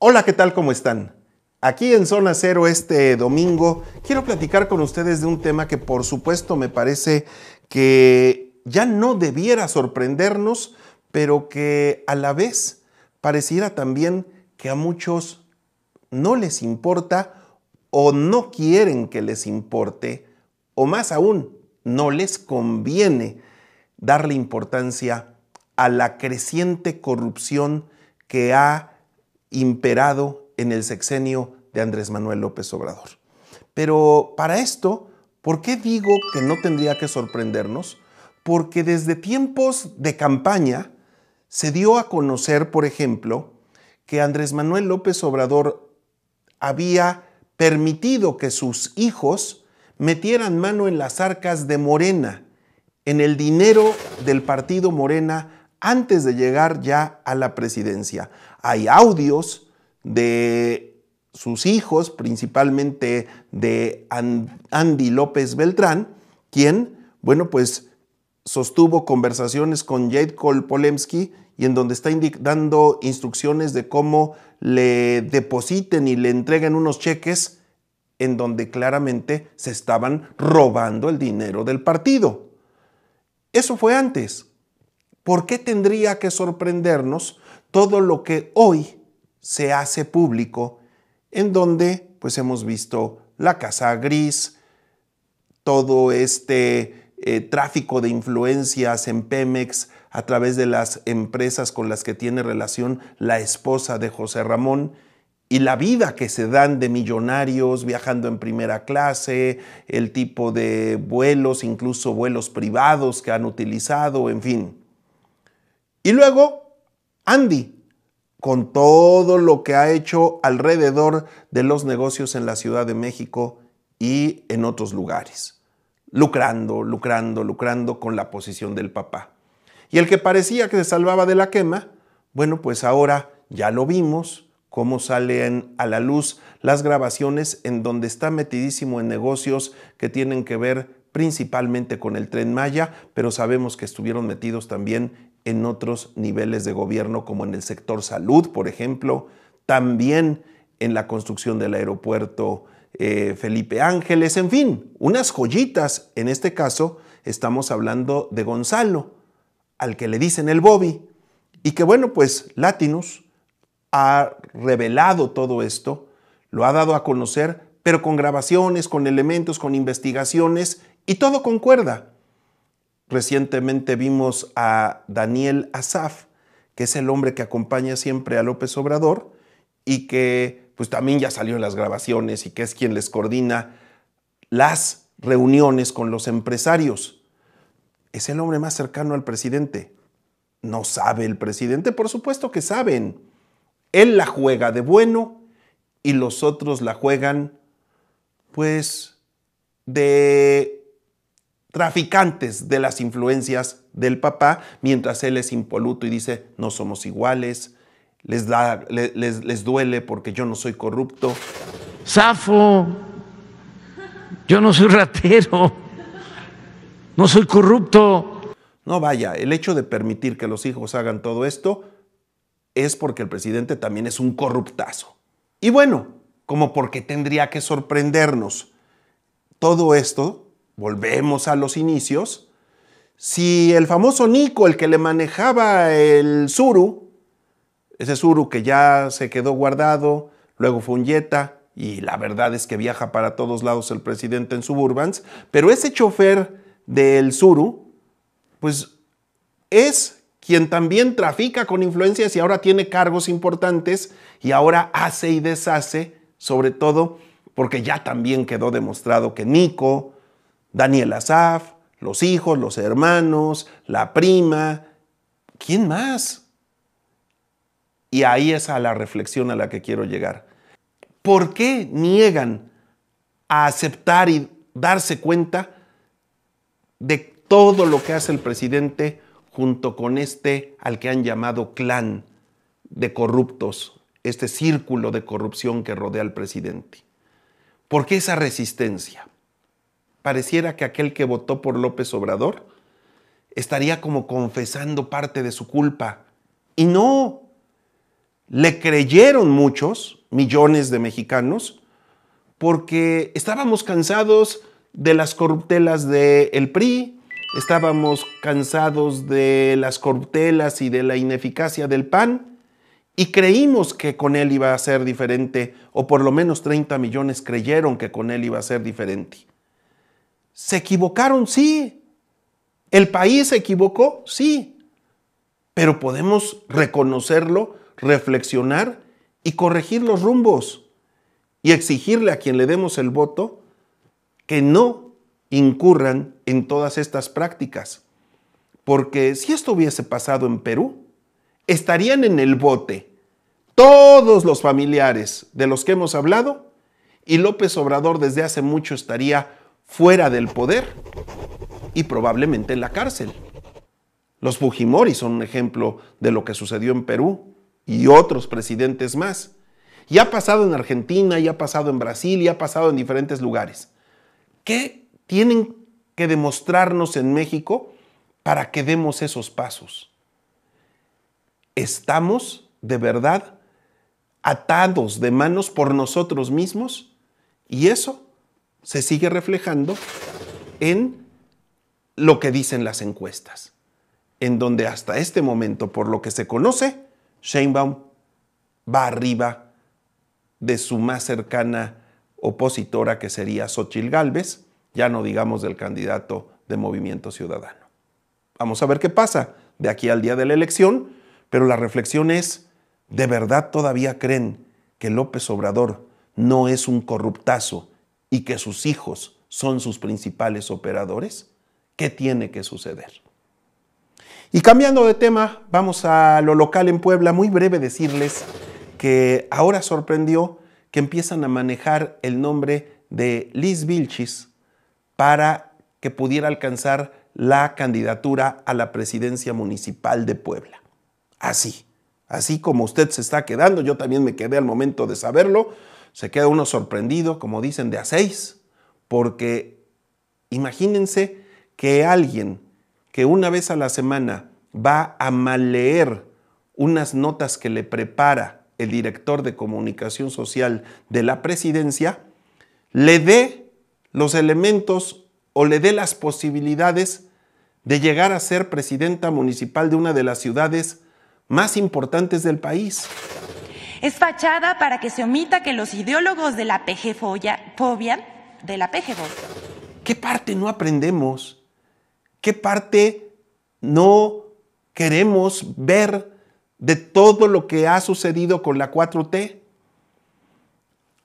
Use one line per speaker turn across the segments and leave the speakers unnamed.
Hola, ¿qué tal? ¿Cómo están? Aquí en Zona Cero este domingo quiero platicar con ustedes de un tema que por supuesto me parece que ya no debiera sorprendernos, pero que a la vez pareciera también que a muchos no les importa o no quieren que les importe, o más aún, no les conviene darle importancia a la creciente corrupción que ha imperado en el sexenio de Andrés Manuel López Obrador. Pero para esto, ¿por qué digo que no tendría que sorprendernos? Porque desde tiempos de campaña se dio a conocer, por ejemplo, que Andrés Manuel López Obrador había permitido que sus hijos metieran mano en las arcas de Morena, en el dinero del partido Morena antes de llegar ya a la presidencia. Hay audios de sus hijos, principalmente de Andy López Beltrán, quien, bueno, pues sostuvo conversaciones con Jade Kolpolemsky y en donde está dando instrucciones de cómo le depositen y le entreguen unos cheques en donde claramente se estaban robando el dinero del partido. Eso fue antes. ¿Por qué tendría que sorprendernos todo lo que hoy se hace público en donde pues hemos visto la casa gris, todo este eh, tráfico de influencias en Pemex a través de las empresas con las que tiene relación la esposa de José Ramón y la vida que se dan de millonarios viajando en primera clase, el tipo de vuelos, incluso vuelos privados que han utilizado, en fin. Y luego, Andy, con todo lo que ha hecho alrededor de los negocios en la Ciudad de México y en otros lugares, lucrando, lucrando, lucrando con la posición del papá. Y el que parecía que se salvaba de la quema, bueno, pues ahora ya lo vimos, cómo salen a la luz las grabaciones en donde está metidísimo en negocios que tienen que ver principalmente con el tren Maya, pero sabemos que estuvieron metidos también en otros niveles de gobierno, como en el sector salud, por ejemplo, también en la construcción del aeropuerto eh, Felipe Ángeles, en fin, unas joyitas. En este caso, estamos hablando de Gonzalo, al que le dicen el Bobby, y que bueno, pues Latinus ha revelado todo esto, lo ha dado a conocer, pero con grabaciones, con elementos, con investigaciones, y todo concuerda. Recientemente vimos a Daniel Asaf, que es el hombre que acompaña siempre a López Obrador y que pues también ya salió en las grabaciones y que es quien les coordina las reuniones con los empresarios. Es el hombre más cercano al presidente. No sabe el presidente, por supuesto que saben. Él la juega de bueno y los otros la juegan pues de traficantes de las influencias del papá, mientras él es impoluto y dice, no somos iguales, les, duele porque yo no soy corrupto. Zafo, yo no soy ratero, no soy corrupto. No vaya, el hecho de permitir que los hijos hagan todo esto es porque el presidente también es un corruptazo. Y bueno, como porque tendría que sorprendernos. Todo esto volvemos a los inicios, si el famoso Nico, el que le manejaba el Suru ese Suru que ya se quedó guardado, luego fue un Jetta, y la verdad es que viaja para todos lados el presidente en suburbans, pero ese chofer del Suru pues es quien también trafica con influencias y ahora tiene cargos importantes y ahora hace y deshace, sobre todo porque ya también quedó demostrado que Nico, Daniel Asaf, los hijos, los hermanos, la prima, ¿quién más? Y ahí es a la reflexión a la que quiero llegar. ¿Por qué niegan a aceptar y darse cuenta de todo lo que hace el presidente junto con este al que han llamado clan de corruptos, este círculo de corrupción que rodea al presidente? ¿Por qué esa resistencia? Pareciera que aquel que votó por López Obrador estaría como confesando parte de su culpa. Y no, le creyeron muchos, millones de mexicanos, porque estábamos cansados de las corruptelas del PRI, estábamos cansados de las corruptelas y de la ineficacia del PAN, y creímos que con él iba a ser diferente, o por lo menos 30 millones creyeron que con él iba a ser diferente. ¿Se equivocaron? Sí. ¿El país se equivocó? Sí. Pero podemos reconocerlo, reflexionar y corregir los rumbos y exigirle a quien le demos el voto que no incurran en todas estas prácticas. Porque si esto hubiese pasado en Perú, estarían en el bote todos los familiares de los que hemos hablado y López Obrador desde hace mucho estaría fuera del poder y probablemente en la cárcel. Los Fujimori son un ejemplo de lo que sucedió en Perú y otros presidentes más. Y ha pasado en Argentina, y ha pasado en Brasil, y ha pasado en diferentes lugares. ¿Qué tienen que demostrarnos en México para que demos esos pasos? ¿Estamos de verdad atados de manos por nosotros mismos? Y eso se sigue reflejando en lo que dicen las encuestas, en donde hasta este momento, por lo que se conoce, Sheinbaum va arriba de su más cercana opositora, que sería Xochitl Gálvez, ya no digamos del candidato de Movimiento Ciudadano. Vamos a ver qué pasa de aquí al día de la elección, pero la reflexión es, ¿de verdad todavía creen que López Obrador no es un corruptazo y que sus hijos son sus principales operadores, ¿qué tiene que suceder? Y cambiando de tema, vamos a lo local en Puebla. Muy breve decirles que ahora sorprendió que empiezan a manejar el nombre de Liz Vilchis para que pudiera alcanzar la candidatura a la presidencia municipal de Puebla. Así, así como usted se está quedando, yo también me quedé al momento de saberlo, se queda uno sorprendido, como dicen, de a seis, porque imagínense que alguien que una vez a la semana va a maleer unas notas que le prepara el director de comunicación social de la presidencia, le dé los elementos o le dé las posibilidades de llegar a ser presidenta municipal de una de las ciudades más importantes del país. Es fachada para que se omita que los ideólogos de la PGFobia de la PGFO. ¿Qué parte no aprendemos? ¿Qué parte no queremos ver de todo lo que ha sucedido con la 4T?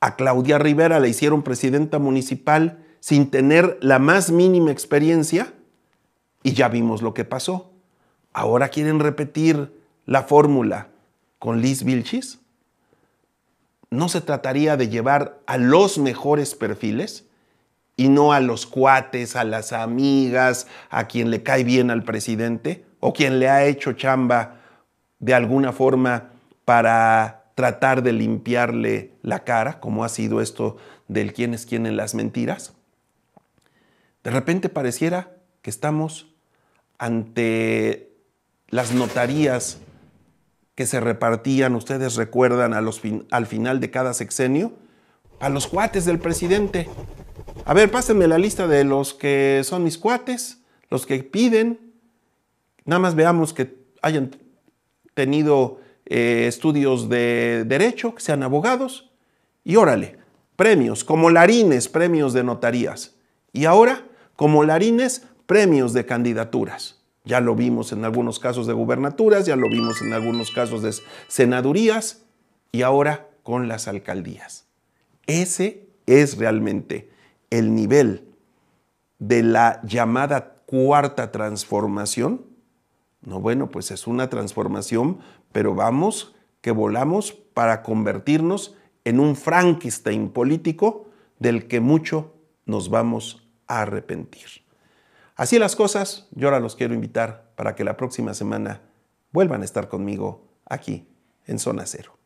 A Claudia Rivera la hicieron presidenta municipal sin tener la más mínima experiencia y ya vimos lo que pasó. Ahora quieren repetir la fórmula con Liz Vilchis no se trataría de llevar a los mejores perfiles y no a los cuates, a las amigas, a quien le cae bien al presidente o quien le ha hecho chamba de alguna forma para tratar de limpiarle la cara, como ha sido esto del quién es quién en las mentiras. De repente pareciera que estamos ante las notarías que se repartían, ustedes recuerdan, al final de cada sexenio, a los cuates del presidente. A ver, pásenme la lista de los que son mis cuates, los que piden. Nada más veamos que hayan tenido eh, estudios de derecho, que sean abogados. Y órale, premios, como larines, premios de notarías. Y ahora, como larines, premios de candidaturas. Ya lo vimos en algunos casos de gubernaturas, ya lo vimos en algunos casos de senadurías y ahora con las alcaldías. Ese es realmente el nivel de la llamada cuarta transformación. No, bueno, pues es una transformación, pero vamos que volamos para convertirnos en un Frankenstein político del que mucho nos vamos a arrepentir. Así las cosas, yo ahora los quiero invitar para que la próxima semana vuelvan a estar conmigo aquí en Zona Cero.